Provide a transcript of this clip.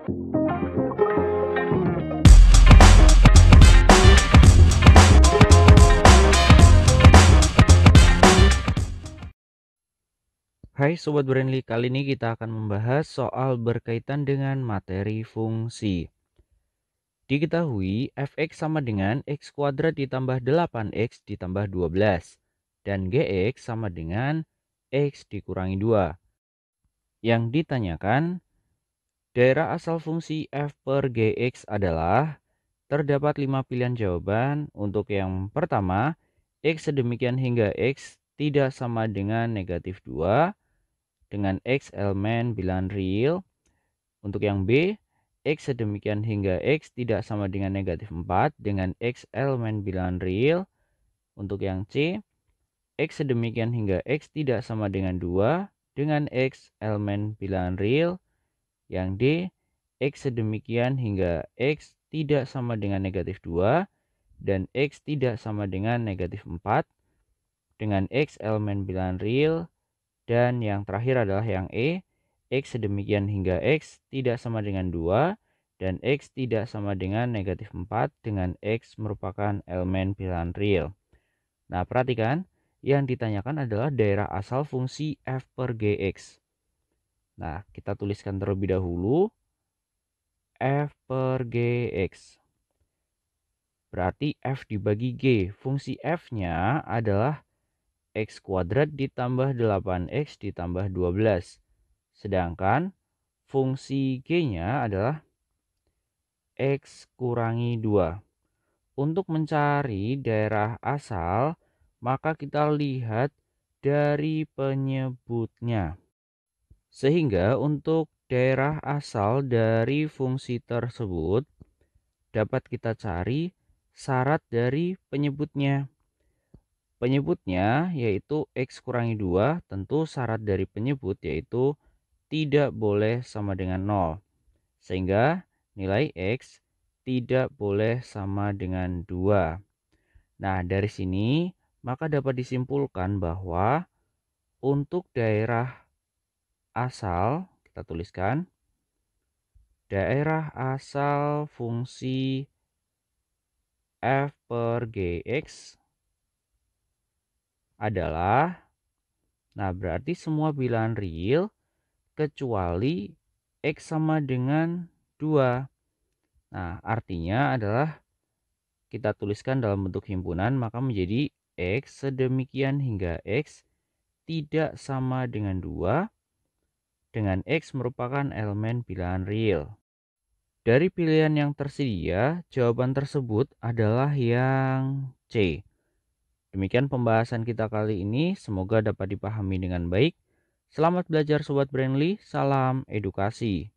Hai Sobat Brandly, kali ini kita akan membahas soal berkaitan dengan materi fungsi. Diketahui fx sama dengan x kuadrat ditambah 8x ditambah 12 dan gx sama dengan x dikurangi 2. Yang ditanyakan Daerah asal fungsi f per gx adalah terdapat lima pilihan jawaban. Untuk yang pertama, x sedemikian hingga x tidak sama dengan negatif 2 dengan x elemen bilangan real. Untuk yang B, x sedemikian hingga x tidak sama dengan negatif 4 dengan x elemen bilangan real. Untuk yang C, x sedemikian hingga x tidak sama dengan 2 dengan x elemen bilangan real. Yang D, X sedemikian hingga X tidak sama dengan negatif 2 dan X tidak sama dengan negatif 4 dengan X elemen bilangan real dan yang terakhir adalah yang E X sedemikian hingga X tidak sama dengan 2 dan X tidak sama dengan negatif 4 dengan X merupakan elemen bilangan real. Nah perhatikan yang ditanyakan adalah daerah asal fungsi f per gx. Nah, kita tuliskan terlebih dahulu f per g x Berarti f dibagi g. Fungsi f-nya adalah x kuadrat ditambah 8x ditambah 12. Sedangkan fungsi g-nya adalah x kurangi 2. Untuk mencari daerah asal, maka kita lihat dari penyebutnya. Sehingga untuk daerah asal dari fungsi tersebut dapat kita cari syarat dari penyebutnya. Penyebutnya yaitu X kurangi 2 tentu syarat dari penyebut yaitu tidak boleh sama dengan 0. Sehingga nilai X tidak boleh sama dengan 2. Nah dari sini maka dapat disimpulkan bahwa untuk daerah asal, kita tuliskan, daerah asal fungsi f per gx adalah, nah berarti semua bilangan real kecuali x sama dengan 2. Nah artinya adalah kita tuliskan dalam bentuk himpunan maka menjadi X sedemikian hingga X tidak sama dengan 2 dengan X merupakan elemen bilangan real. Dari pilihan yang tersedia, jawaban tersebut adalah yang C. Demikian pembahasan kita kali ini, semoga dapat dipahami dengan baik. Selamat belajar Sobat Brandly, salam edukasi.